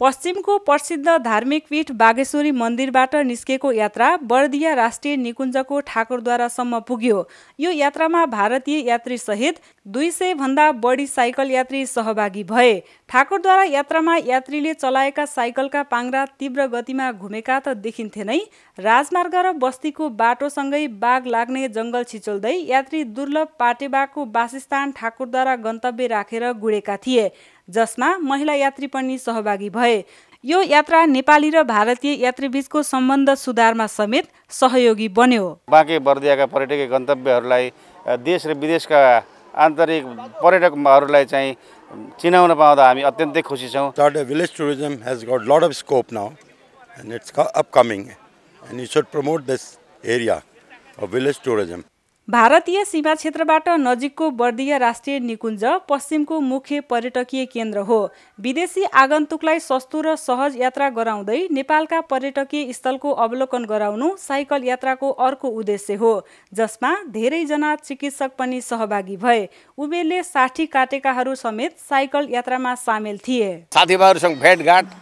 पश्चिमको प्रसिद्ध धार्मिक पीठ बागेश्वरी मन्दिरबाट निस्केको यात्रा बर्दिया राष्ट्रिय निकुञ्जको ठाकुरद्वारासम्म पुग्यो यो यात्रामा भारतीय यात्रीसहित दुई सय भन्दा बढी साइकल यात्री सहभागी भए ठाकुरद्वारा यात्रामा यात्रीले चलाएका साइकलका पाङ्रा तीव्र गतिमा घुमेका त देखिन्थे नै राजमार्ग र बस्तीको बाटोसँगै बाघ लाग्ने जङ्गल छिचोल्दै यात्री दुर्लभ पाटेबाको वासस्थान ठाकुरद्वारा गन्तव्य राखेर गुडेका थिए जसमा महिला यात्री पनि सहभागी भए यो यात्रा नेपाली र भारतीय यात्रीबीचको सम्बन्ध सुधारमा समेत सहयोगी बन्यो बाँके बर्दियाका पर्यटकीय गन्तव्यहरूलाई देश र विदेशका आन्तरिक पर्यटकहरूलाई चाहिँ चिनाउन पाउँदा हामी अत्यन्तै खुसी छौँ village tourism has got lot of scope now and it's upcoming and you should promote this area of village tourism भारतीय सीमा क्षेत्रबाट नजिकको बर्दिया राष्ट्रिय निकुञ्ज पश्चिमको मुख्य पर्यटकीय केन्द्र हो विदेशी आगन्तुकलाई सस्तो र सहज यात्रा गराउँदै नेपालका पर्यटकीय स्थलको अवलोकन गराउनु साइकल यात्राको अर्को उद्देश्य हो जसमा धेरैजना चिकित्सक पनि सहभागी भए उमेरले साठी काटेकाहरू समेत साइकल यात्रामा सामेल थिए साथीभाइहरूसँग भेटघाट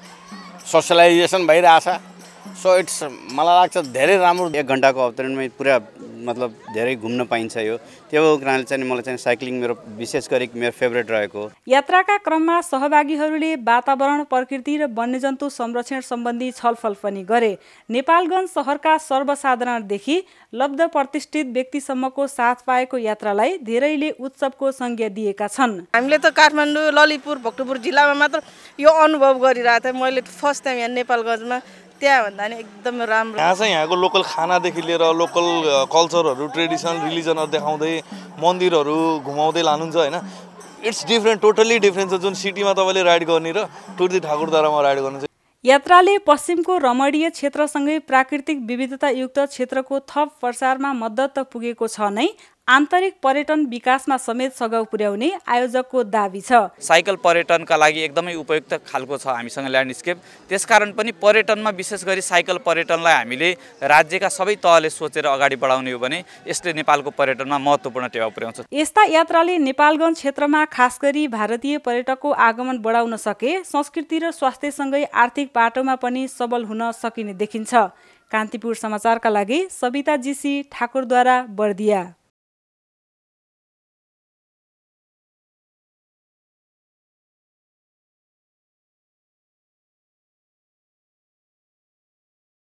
सोसलाइजेसन भइरहेछ सो इट्स मलाई लाग्छ धेरै राम्रो एक घन्टाको अवतरणमै पुरा मतलब धेरै घुम्न पाइन्छ यो त्यो कारणले चाहिँ मलाई चाहिँ साइक्लिङ मेरो विशेष गरी मेरो फेभरेट रहेको यात्राका क्रममा सहभागीहरूले वातावरण प्रकृति र वन्यजन्तु संरक्षण सम्बन्धी छलफल पनि गरे नेपालगञ्ज सहरका सर्वसाधारणदेखि लब्ध प्रतिष्ठित व्यक्तिसम्मको साथ पाएको यात्रालाई धेरैले उत्सवको संज्ञा दिएका छन् हामीले त काठमाडौँ ललितपुर भक्तपुर जिल्लामा मात्र यो अनुभव गरिरहेको थिएँ मैले फर्स्ट टाइम यहाँ नेपालगञ्जमा त्यहाँभन्दा नि एकदम राम्रो यहाँ चाहिँ यहाँको लोकल खानादेखि लिएर लोकल कल्चरहरू ट्रेडिसनल रिलिजनहरू देखाउँदै मन्दिरहरू घुमाउँदै लानुहुन्छ होइन इट्स डिफ्रेन्ट टोटल्ली डिफ्रेन्ट छ जुन सिटीमा तपाईँले राइड गर्ने र टुर्दी ठाकुरद्वारामा राइड गर्नु यात्राले पश्चिमको रमणीय क्षेत्रसँगै प्राकृतिक विविधतायुक्त क्षेत्रको थप प्रसारमा मद्दत त पुगेको छ नै आन्तरिक पर्यटन विकासमा समेत सघाउ पुर्याउने आयोजकको दावी छ साइकल पर्यटनका लागि एकदमै उपयुक्त खालको छ हामीसँग ल्यान्डस्केप त्यसकारण पनि पर्यटनमा विशेष गरी साइकल पर्यटनलाई हामीले राज्यका सबै तहले सोचेर अगाडि बढाउने हो भने यसले नेपालको पर्यटनमा महत्त्वपूर्ण टेवा पुर्याउँछ यस्ता यात्राले नेपालगञ्ज क्षेत्रमा खास भारतीय पर्यटकको आगमन बढाउन सके संस्कृति र स्वास्थ्यसँगै आर्थिक बाटोमा पनि सबल हुन सकिने देखिन्छ कान्तिपुर समाचारका लागि सविता जीसी ठाकुरद्वारा बर्दिया